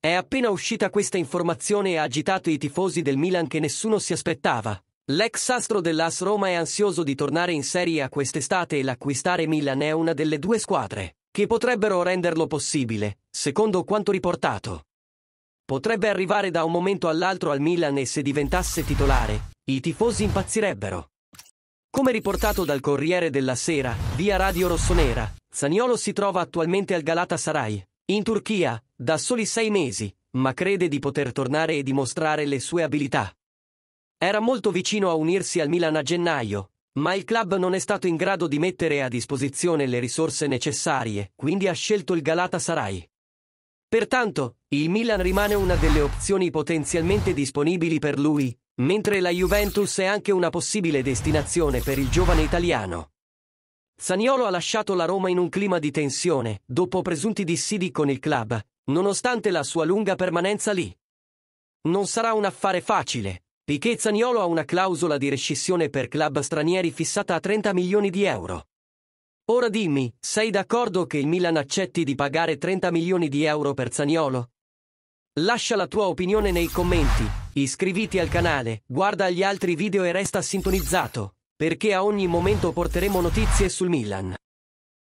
È appena uscita questa informazione e ha agitato i tifosi del Milan che nessuno si aspettava. L'ex astro dell'As Roma è ansioso di tornare in Serie A quest'estate e l'acquistare Milan è una delle due squadre che potrebbero renderlo possibile, secondo quanto riportato. Potrebbe arrivare da un momento all'altro al Milan e se diventasse titolare, i tifosi impazzirebbero. Come riportato dal Corriere della Sera, via Radio Rossonera, Zaniolo si trova attualmente al Galatasaray, in Turchia, da soli sei mesi, ma crede di poter tornare e dimostrare le sue abilità. Era molto vicino a unirsi al Milan a gennaio, ma il club non è stato in grado di mettere a disposizione le risorse necessarie, quindi ha scelto il Galatasaray. Pertanto, il Milan rimane una delle opzioni potenzialmente disponibili per lui, mentre la Juventus è anche una possibile destinazione per il giovane italiano. Saniolo ha lasciato la Roma in un clima di tensione, dopo presunti dissidi con il club, nonostante la sua lunga permanenza lì. Non sarà un affare facile. Piquet Zaniolo ha una clausola di rescissione per club stranieri fissata a 30 milioni di euro. Ora dimmi, sei d'accordo che il Milan accetti di pagare 30 milioni di euro per Zaniolo? Lascia la tua opinione nei commenti, iscriviti al canale, guarda gli altri video e resta sintonizzato perché a ogni momento porteremo notizie sul Milan.